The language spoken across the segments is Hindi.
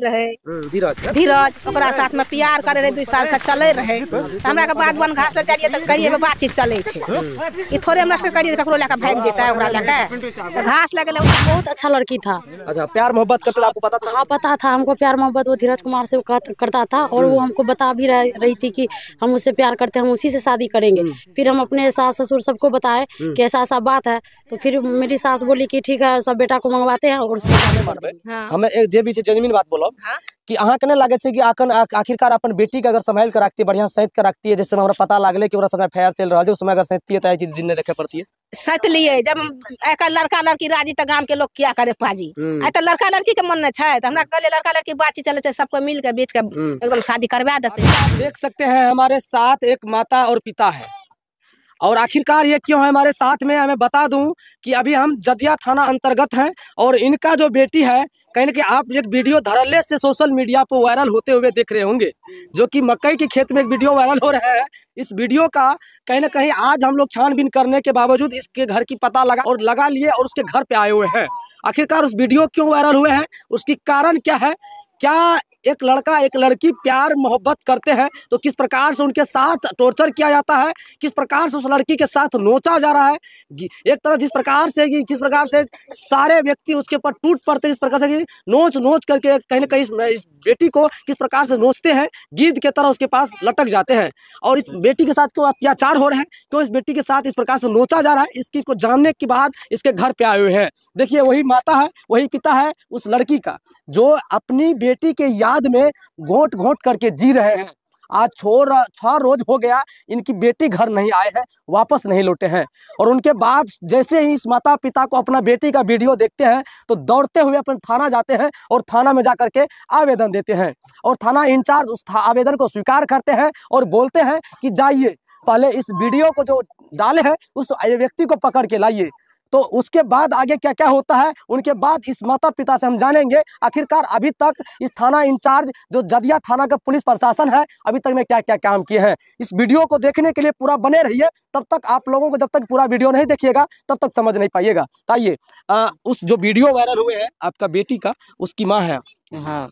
धीरज धीरज साथ में प्यार करे रहे दू साल से रहे हमरा के वन घास जाइए करिए बातचीत चले थोड़े हमरा से करिए ककरो लेके भाग जेता तो घास लगे बहुत अच्छा लड़की था अच्छा प्यार मोहब्बत करता था आपको पता था हाँ पता था हमको प्यार मोहब्बत वो धीरज कुमार से करता था और वो हमको बता भी रही थी की हम उससे प्यार करते हैं हम उसी से शादी करेंगे हम्म। फिर हम अपने सास ससुर सबको बताए हम्म। कि ऐसा ऐसा बात है तो फिर मेरी सास बोली कि ठीक है सब बेटा को मंगवाते हैं और हाँ। हमें जे भी जमीन बात बोला बोलब मतलब हाँ। कि अहाँ के नहीं लगे कि अखन आखिरकार अपन बेटी के अगर संभाल के रखती है बढ़िया सहित के रखती है जैसे हमारा पता लगे कि समय फेयर चल रहा है उस समय अगर है तो चीज दिन देखे पड़ती है सत लिए जब एक लड़का लड़की राजी तो गांव के लोग क्या करे पाजी आई तो लड़का लड़की के मन नहीं है तो हमारा कल लड़का लड़की बातचीत चले सबको मिल के बैठ के हम्म। एकदम शादी करवा देते देख सकते हैं हमारे साथ एक माता और पिता है और आखिरकार ये क्यों है हमारे साथ में हमें बता दूं कि अभी हम जदिया थाना अंतर्गत हैं और इनका जो बेटी है कहीं कि आप एक वीडियो धरल्ले से सोशल मीडिया पर वायरल होते हुए देख रहे होंगे जो कि मकई के खेत में एक वीडियो वायरल हो रहा है इस वीडियो का कहीं ना कहीं आज हम लोग छानबीन करने के बावजूद इसके घर की पता लगा और लगा लिए और उसके घर पे आए हुए हैं आखिरकार उस वीडियो क्यों वायरल हुए हैं उसकी कारण क्या है क्या एक लड़का एक लड़की प्यार मोहब्बत करते हैं तो किस प्रकार से उनके साथ टॉर्चर किया जाता है किस प्रकार से उस लड़की के साथ नोचा जा रहा है एक तरह जिस प्रकार से जिस प्रकार से सारे व्यक्ति उसके ऊपर टूट पड़ते इस प्रकार से नोच नोच करके कहीं ना कहीं इस बेटी को किस प्रकार से नोचते हैं गीत के तरह उसके पास लटक जाते हैं और इस बेटी के साथ क्यों अत्याचार हो रहे हैं क्यों इस बेटी के साथ इस प्रकार से नोचा जा रहा है इस चीज को जानने के बाद इसके घर पे आए हुए हैं देखिए वही माता है वही पिता है उस लड़की का जो अपनी बेटी के याद बाद में घोट घोट करके जी रहे हैं आज छोर छह रोज हो गया इनकी बेटी घर नहीं आए हैं वापस नहीं लौटे हैं और उनके बाद जैसे ही इस माता पिता को अपना बेटी का वीडियो देखते हैं तो दौड़ते हुए अपन थाना जाते हैं और थाना में जा करके आवेदन देते हैं और थाना इंचार्ज उस था, आवेदन को स्वीकार करते हैं और बोलते हैं कि जाइए पहले इस वीडियो को जो डाले हैं उस व्यक्ति को पकड़ के लाइए तो उसके बाद आगे क्या क्या होता है उनके बाद इस माता पिता से हम जानेंगे आखिरकार अभी तक इस थाना इंचार्ज जो जदिया थाना का पुलिस प्रशासन है अभी तक में क्या क्या काम किए हैं इस वीडियो को देखने के लिए पूरा बने रहिए तब तक आप लोगों को जब तक पूरा वीडियो नहीं देखिएगा तब तक समझ नहीं पाइएगा तो आइए उस जो वीडियो वायरल हुए हैं आपका बेटी का उसकी माँ है हाँ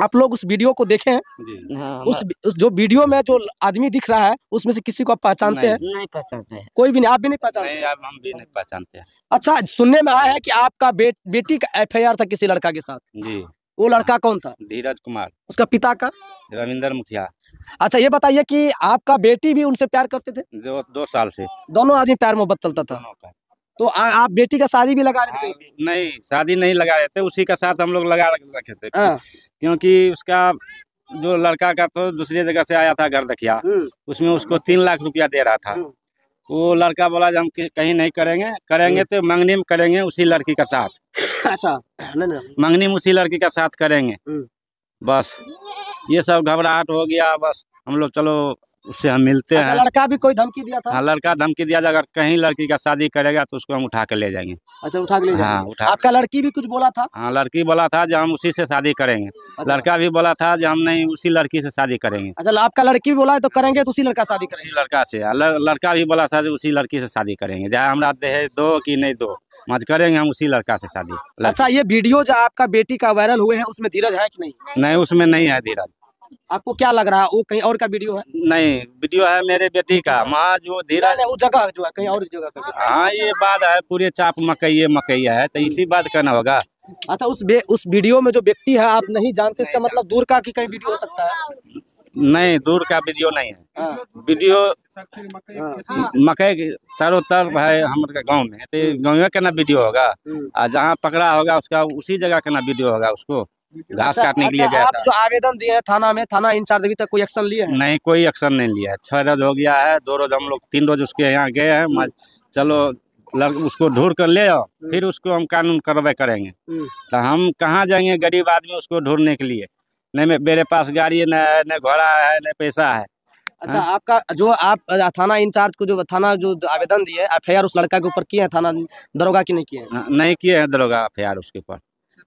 आप लोग उस वीडियो को देखें हाँ, उस, उस जो वीडियो में जो आदमी दिख रहा है उसमें से किसी को आप पहचानते हैं नहीं पहचानते हैं कोई भी नहीं आप भी नहीं पहचानते हम भी नहीं पहचानते हैं अच्छा सुनने में आया है कि आपका बेट, बेटी का एफ था किसी लड़का के साथ जी वो लड़का कौन था धीरज कुमार उसका पिता का रविंदर मुखिया अच्छा ये बताइए की आपका बेटी भी उनसे प्यार करते थे दो साल से दोनों आदमी प्यार मोहब्बत चलता था तो आ, आप बेटी का शादी भी लगा रहे थे नहीं शादी नहीं लगा रहे थे उसी का साथ हम लोग लगा रखे थे हाँ। क्योंकि उसका जो लड़का का तो दूसरी जगह से आया था घर दखिया हाँ। उसमें उसको तीन लाख रुपया दे रहा था हाँ। वो लड़का बोला हम कहीं नहीं करेंगे करेंगे तो मंगनी में करेंगे उसी लड़की का साथ अच्छा मंगनी में उसी लड़की का साथ करेंगे बस ये सब घबराहट हो गया बस हम लोग चलो उससे हम मिलते हैं लड़का भी कोई धमकी दिया था हाँ लड़का धमकी दिया था अगर कहीं लड़की का शादी करेगा तो उसको हम उठा के ले जाएंगे अच्छा उठा के ले जाएंगे हाँ, उठा आपका लड़की भी कुछ बोला था हाँ लड़की बोला था जो हम उसी से शादी करेंगे अच्छा, लड़का भी बोला था जो हम नहीं उसी लड़की से शादी करेंगे अच्छा आपका लड़की भी बोला है तो करेंगे तो उसी लड़का शादी हाँ, करेंगे उसी लड़का से लड़का भी बोला था उसी लड़की से शादी करेंगे चाहे हमारा दहेज दो की नहीं दो मज करेंगे हम उसी लड़का से शादी अच्छा ये वीडियो जो आपका बेटी का वायरल हुए है उसमें धीरज है की नहीं नहीं उसमें नहीं है धीरज आपको क्या लग रहा है वो कहीं और का वीडियो है नहीं वीडियो है मेरे बेटी का माँ जो धीरा वो जगह जो है कहीं और जगह का हाँ ये बात है पूरे चाप मकई मकई है तो इसी बात का ना होगा अच्छा उस उस वीडियो में जो व्यक्ति है आप नहीं जानते इसका मतलब दूर का की कहीं वीडियो हो सकता है नहीं दूर का वीडियो नहीं है वीडियो हाँ। हाँ। मकई चारों तरफ है हमारे गांव में तो गाँव का ना वीडियो होगा और हम्म। जहाँ पकड़ा होगा उसका उसी जगह का ना वीडियो होगा उसको घास अच्छा, काटने के लिए अच्छा, गया आप जो आवेदन दिए हैं थाना में थाना इंचार्ज अभी तक कोई एक्शन लिए है नहीं कोई एक्शन नहीं लिया है छह रोज हो गया है दो रोज हम लोग तीन रोज उसके यहाँ गए हैं चलो उसको ढूंढ कर ले आओ हम्म। फिर उसको हम कानून कार्रवाई करेंगे हम्म। तो हम कहाँ जाएंगे गरीब आदमी उसको ढूंढने के लिए नहीं मेरे पास गाड़ी न है न घोड़ा है न पैसा है अच्छा हाँ? आपका जो आप थाना इंचार्ज को जो थाना जो आवेदन दिए एफ उस लड़का के ऊपर किए हैं थाना दरोगा की नहीं किए हाँ, नहीं किए हैं दरोगा एफ उसके ऊपर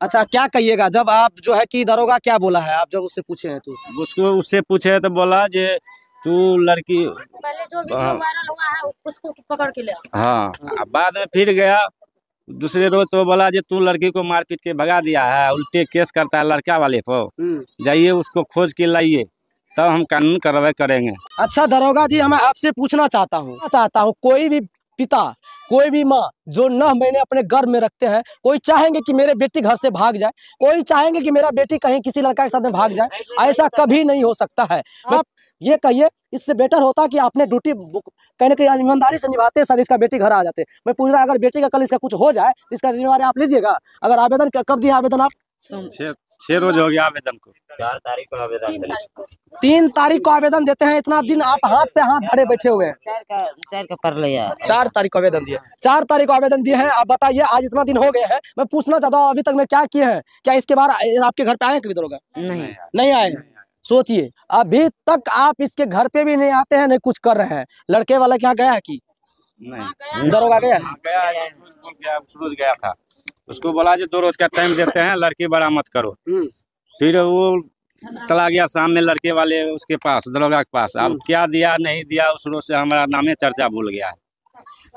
अच्छा क्या कहिएगा जब आप जो है कि दरोगा क्या बोला है आप जब उससे पूछे हैं तो उसको उससे पूछे तो बोला जे तू लड़की पहले जो हाँ। वायरल हुआ है उसको पकड़ के ले हाँ बाद में फिर गया दूसरे रोज तो बोला जे तू लड़की को मार पीट के भगा दिया है उल्टे केस करता है लड़का वाले को हम्म। जाइए उसको खोज के लाइए तब हम कानून कार्रवाई करेंगे अच्छा दरोगा जी हमें आपसे पूछना चाहता हूँ चाहता हूँ कोई भी पिता कोई भी माँ जो नौ महीने अपने गर्भ में रखते हैं कोई चाहेंगे कि मेरे बेटी घर से भाग जाए कोई चाहेंगे कि मेरा बेटी कहीं किसी लड़का के साथ में भाग जाए ऐसा कभी नहीं हो सकता है आप ये कहिए इससे बेटर होता कि आपने ड्यूटी कहीं ना कहीं ईमानदारी से निभाते सर इसका बेटी घर आ जाते मैं पूछ रहा अगर बेटी का कल इसका कुछ हो जाए इसका जिम्मेवारी आप लीजिएगा अगर आवेदन कब दिया आवेदन आप छह रोज हो गया आवेदन को चार तारीख को आवेदन तीन तारीख को आवेदन देते हैं इतना दिन आप हाथ पे हाथ धड़े बैठे हुए हैं चार का पर चार तारीख को आवेदन दिए चार तारीख को आवेदन दिए हैं आप बताइए आज इतना दिन हो गए है मैं पूछना चाहता हूँ अभी तक मैं क्या किए हैं क्या इसके बाद आपके घर पे आए कभी दरोगा नहीं नहीं आए सोचिए अभी तक आप इसके घर पे भी नहीं आते हैं नहीं कुछ कर रहे हैं लड़के वाला क्या गया है की नहीं दरोगा गया हाँ, गया गया था उसको बोला जो दो रोज का टाइम देते हैं लड़की बड़ा मत करो हम्म। फिर वो चला गया शाम में लड़के वाले उसके पास दरोगा के पास अब हम्म। क्या दिया नहीं दिया उस रोज से हमारा नामे चर्चा भूल गया है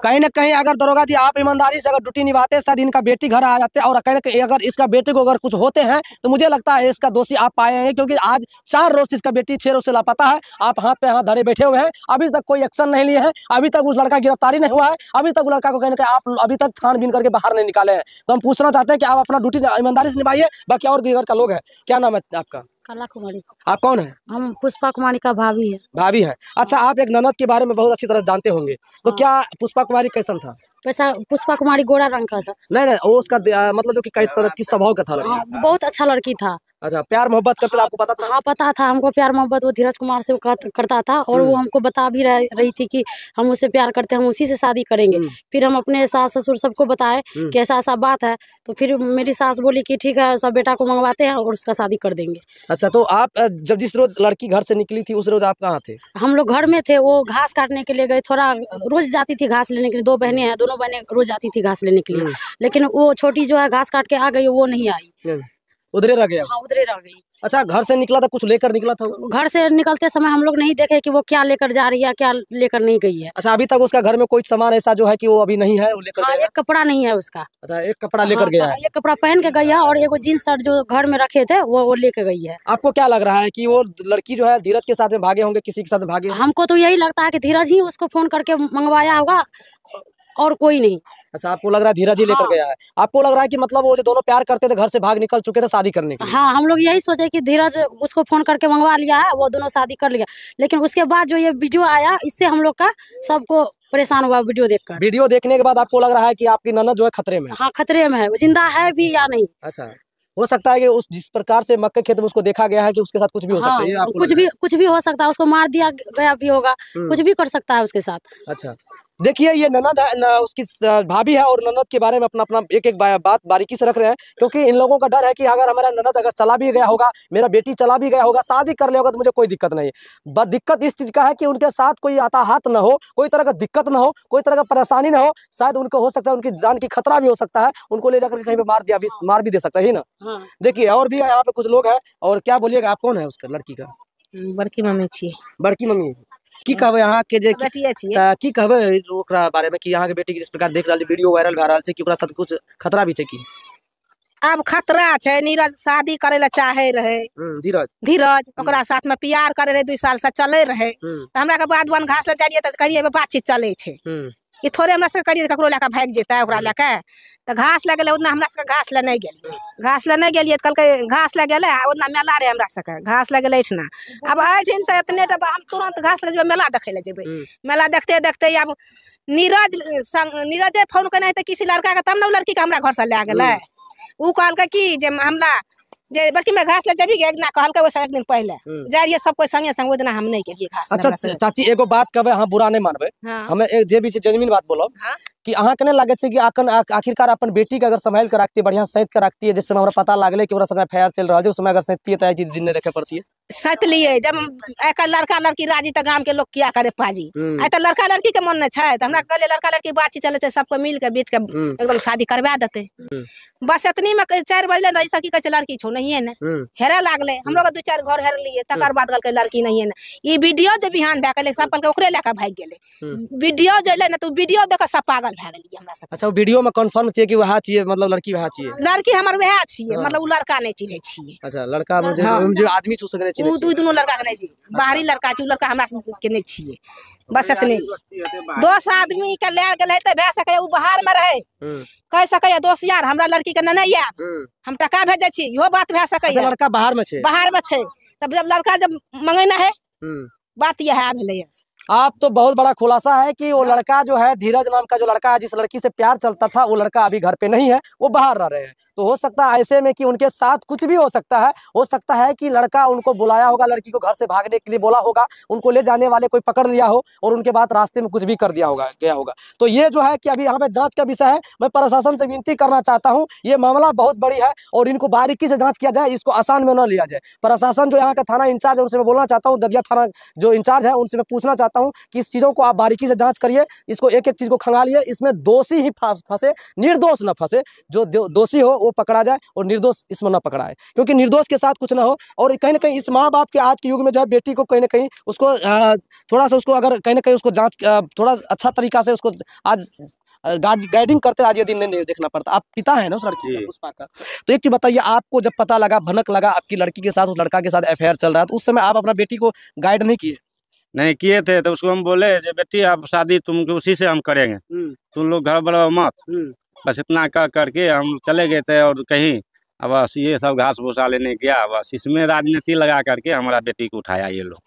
कहीं ना कहीं अगर दरोगा जी आप ईमानदारी से अगर ड्यूटी निभाते शायद इनका बेटी घर आ जाते और कहीं ना कहीं अगर इसका बेटे को अगर कुछ होते हैं तो मुझे लगता है इसका दोषी आप पाए हैं क्योंकि आज चार रोज इसका बेटी छः रोज से लापता है आप हाथ पे हाथ धरे बैठे हुए हैं अभी तक कोई एक्शन नहीं लिए हैं अभी तक उस लड़का गिरफ्तारी नहीं हुआ है अभी तक उस लड़का को कहीं ना कहीं आप अभी तक छानबीन करके बाहर नहीं निकाले हैं तो हम पूछना चाहते हैं कि आप अपना ड्यूटी ईमानदारी से निभाइए बाकी और घर का लोग है क्या नाम है आपका कला कुमारी आप कौन है हम पुष्पा कुमारी का भाभी है भाभी है अच्छा आप एक ननद के बारे में बहुत अच्छी तरह जानते होंगे तो हाँ। क्या पुष्पा कुमारी कैसा था पैसा पुष्पा कुमारी गोरा रंग का था नहीं नहीं वो उसका मतलब जो कि किस तरह किस स्वभाव का था हाँ, बहुत अच्छा लड़की था अच्छा प्यार मोहब्बत करता हाँ, आपको पता था हाँ पता था हमको प्यार मोहब्बत वो धीरज कुमार से करता था और वो हम्म। हमको बता भी रही थी कि हम उससे प्यार करते हैं हम उसी से शादी करेंगे हम्म। फिर हम अपने सास ससुर सबको बताए हम्म। कि ऐसा ऐसा बात है तो फिर मेरी सास बोली कि ठीक है सब बेटा को मंगवाते हैं और उसका शादी कर देंगे अच्छा तो आप जब जिस रोज लड़की घर से निकली थी उस रोज आप कहाँ थे हम लोग घर में थे वो घास काटने के लिए गए थोड़ा रोज जाती थी घास लेने के लिए दो बहने हैं दोनों बहने रोज जाती थी घास लेने के लिए लेकिन वो छोटी जो है घास काट के आ गई वो नहीं आई उधरे रह गया हाँ उधरे रह गई अच्छा घर से निकला था कुछ लेकर निकला था घर से निकलते समय हम लोग नहीं देखे कि वो क्या लेकर जा रही है क्या लेकर नहीं गई है अच्छा अभी तक उसका घर में कोई सामान ऐसा जो है कि वो अभी नहीं है वो लेकर हाँ, एक कपड़ा नहीं है उसका अच्छा एक कपड़ा लेकर हाँ, गया है हाँ, एक कपड़ा पहन के गई है और एक जीन्स शर्ट जो घर में रखे थे वो वो लेके गई है आपको क्या लग रहा है की वो लड़की जो है धीरज के साथ में भागे होंगे किसी के साथ भागे हमको तो यही लगता है की धीरज ही उसको फोन करके मंगवाया होगा और कोई नहीं अच्छा आपको लग रहा है धीरज जी हाँ। लेकर गया है आपको लग रहा है कि मतलब वो जो दोनों प्यार करते थे घर से भाग निकल चुके थे शादी करने के हाँ हम लोग यही सोचे कि धीरज उसको फोन करके मंगवा लिया है वो दोनों शादी कर लिया लेकिन उसके बाद जो ये वीडियो आया इससे हम लोग का सबको परेशान हुआ वीडियो देखकर वीडियो देखने के बाद आपको लग रहा है की आपकी ननद जो है खतरे में हाँ खतरे में है जिंदा है भी या नहीं अच्छा हो सकता है कि उस जिस प्रकार से मक्के खेत में उसको देखा गया है कि उसके साथ कुछ भी हो हाँ, सकता है हाँ, कुछ भी कुछ भी हो सकता है उसको मार दिया गया भी होगा हम्म। कुछ भी कर सकता है उसके साथ अच्छा देखिए ये ननद है न, उसकी भाभी है और ननद के बारे में अपना अपना एक एक बात बारीकी से रख रहे हैं क्योंकि इन लोगों का डर है कि अगर हमारा ननद अगर चला भी गया होगा मेरा बेटी चला भी गया होगा शादी कर लिया होगा तो मुझे कोई दिक्कत नहीं है दिक्कत इस चीज़ का है कि उनके साथ कोई आताहात ना हो कोई तरह का दिक्कत ना हो कोई तरह का परेशानी ना हो शायद उनको हो सकता है उनकी जान की खतरा भी हो सकता है उनको ले जाकर कहीं पर मार दिया भी हाँ। मार भी दे सकता है ना हाँ। देखिए और भी यहाँ पे कुछ लोग हैं और क्या बोलिएगा आप कौन है उसका लड़की का बड़की मम्मी छी बड़की मम्मी की हाँ। कहबे अहाँ के जे हाँ, की कहबे बारे में कि अहाँ के बेटी के जिस प्रकार देख रहा वीडियो वायरल भए रहा है कि ओकरा कुछ खतरा भी छै की आब खतरा छै नीरज शादी करे ला चाहे रहे धीरज धीरज ओकरा साथ में प्यार करे रहे दू साल से चले रहे तो हमरा के बाद वन घास ले जाइए तो कहिए बातचीत चले छे ई थोड़े हमरा से करिए ककरो लेके भाग जेता ओकरा लेके तो घास लगे उतना हमारे सबके घास ले नहीं गेलिए घास ले नहीं गेलिए कल घास ले गेले उतना मेला रहे हमारे सबके घास ले गेले इठना अब अठिन से इतने टा हम तुरंत घास ले जेबे मेला देखे ले जेबे हम्म। मेला देखते देखते अब नीरज नीरज फोन कने तो किसी लड़का के तब ना लड़की के हमरा घर से ले गल उ हम्म। कहल कि हमारा जे बड़की में घास ले जबी एक दिन कहल वैसे एक दिन पहले हम्म। जा रही सब कोई संगे संग दिन हम नहीं के घास अच्छा चाची एगो बात कहे हम बुरा नहीं मानबे हाँ। हमें एक जे भी जमीन बात बोलो हाँ? कि अहाँ नहीं लगे कि आखिरकार अपन बेटी के अगर संभाल के रखती बढ़िया सैंत के रखती है जिस समय हमरा पता लगे कि समय एफ चल रहा है उस समय अगर सैंती तो चीज दिन देखे पड़ती है सत लिए जब एक लड़का लड़की राजी तो गांव के लोग क्या करे पाजी हम्म। आई तो लड़का लड़की के मन नहीं है तो हमारा कहले लड़का लड़की बातचीत चले थे सबको मिल के बीच के हम्म। एकदम शादी करवा देते हम्म। बस इतनी में चार बजले ऐसा की कहे लड़की छो नहीं है ना हेरा लागले हम लोग दो चार घर हेर लिए तक बाद कल लड़की नहीं है ना ये वीडियो जो बिहान भे सब कल ओकरे लेके भाग गए वीडियो जो ना तो वीडियो देख सब पागल भए अच्छा वीडियो में कंफर्म छै कि वहां छियै मतलब लड़की वहां छियै लड़की हमर वहां छियै हाँ। मतलब उ लड़का नै चिन्है छियै अच्छा लड़का में जे हाँ। जे आदमी छु सकने छियै उ दू दुनो लड़का के नै छै बाहरी लड़का छै उ लड़का हमरा के नै छियै बस इतने दोस्त आदमी के ले गेलै त भए सकै उ बाहर में रहे हम्म। कह सकै दोस्त यार हमरा लड़की के नै आब हम्म। हम टका भेजै छी इहो बात भए अच्छा, सकै लड़का बाहर में छै बाहर में छै तब जब लड़का जब मंगेना है हम्म। बात यह भेलै आप तो बहुत बड़ा खुलासा है कि वो हाँ। लड़का जो है धीरज नाम का जो लड़का है जिस लड़की से प्यार चलता था वो लड़का अभी घर पे नहीं है वो बाहर रह रहे हैं तो हो सकता है ऐसे में कि उनके साथ कुछ भी हो सकता है हो सकता है कि लड़का उनको बुलाया होगा लड़की को घर से भागने के लिए बोला होगा उनको ले जाने वाले कोई पकड़ लिया हो और उनके बाद रास्ते में कुछ भी कर दिया होगा गया होगा तो ये जो है कि अभी यहाँ पे जाँच का विषय है मैं प्रशासन से विनती करना चाहता हूँ ये मामला बहुत बड़ी है और इनको बारीकी से जाँच किया जाए इसको आसान में न लिया जाए प्रशासन जो यहाँ का थाना इंचार्ज है उनसे मैं बोलना चाहता हूँ दरिया थाना जो इंचार्ज है उनसे मैं पूछना चाहता चाहता हूँ कि इस चीज़ों को आप बारीकी से जाँच करिए इसको एक एक चीज़ को खंगालिए इसमें दोषी ही फंसे निर्दोष न फंसे जो दोषी हो वो पकड़ा जाए और निर्दोष इसमें न पकड़ाए क्योंकि निर्दोष के साथ कुछ ना हो और कहीं ना कहीं इस माँ बाप के आज के युग में जो है बेटी को कहीं ना कहीं उसको थोड़ा सा उसको अगर कहीं ना कहीं उसको जाँच थोड़ा अच्छा तरीका से उसको आज गाइडिंग करते आज ये दिन नहीं देखना पड़ता आप पिता है ना उस लड़की पुष्पा का तो एक चीज बताइए आपको जब पता लगा भनक लगा आपकी लड़की के साथ उस लड़का के साथ अफेयर चल रहा है तो उस समय आप अपना बेटी को गाइड नहीं किए नहीं किए थे तो उसको हम बोले जे बेटी आप शादी तुम उसी से हम करेंगे हम्म। तुम लोग घर बढ़ाओ मत हम्म। बस इतना कह करके हम चले गए थे और कहीं बस ये सब घास भूसा लेने गया बस इसमें राजनीति लगा करके हमारा बेटी को उठाया ये लोग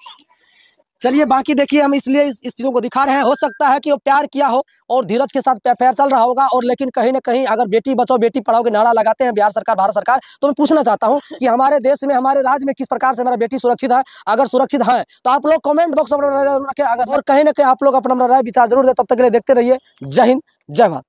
चलिए बाकी देखिए हम इसलिए इस, इस चीज़ों को दिखा रहे हैं हो सकता है कि वो प्यार किया हो और धीरज के साथ प्यार चल रहा होगा और लेकिन कहीं ना कहीं अगर बेटी बचाओ बेटी पढ़ाओ के नारा लगाते हैं बिहार सरकार भारत सरकार तो मैं पूछना चाहता हूँ कि हमारे देश में हमारे राज्य में किस प्रकार से हमारा बेटी सुरक्षित है अगर सुरक्षित है तो आप लोग कॉमेंट बॉक्स में रखें अगर और कहीं ना कहीं आप लोग अपना राय विचार जरूर दे तब तक के लिए देखते रहिए जय हिंद जय भारत